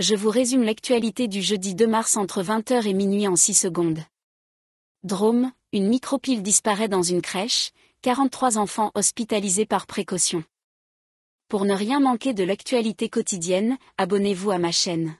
je vous résume l'actualité du jeudi 2 mars entre 20h et minuit en 6 secondes. Drôme, une micropile disparaît dans une crèche, 43 enfants hospitalisés par précaution. Pour ne rien manquer de l'actualité quotidienne, abonnez-vous à ma chaîne.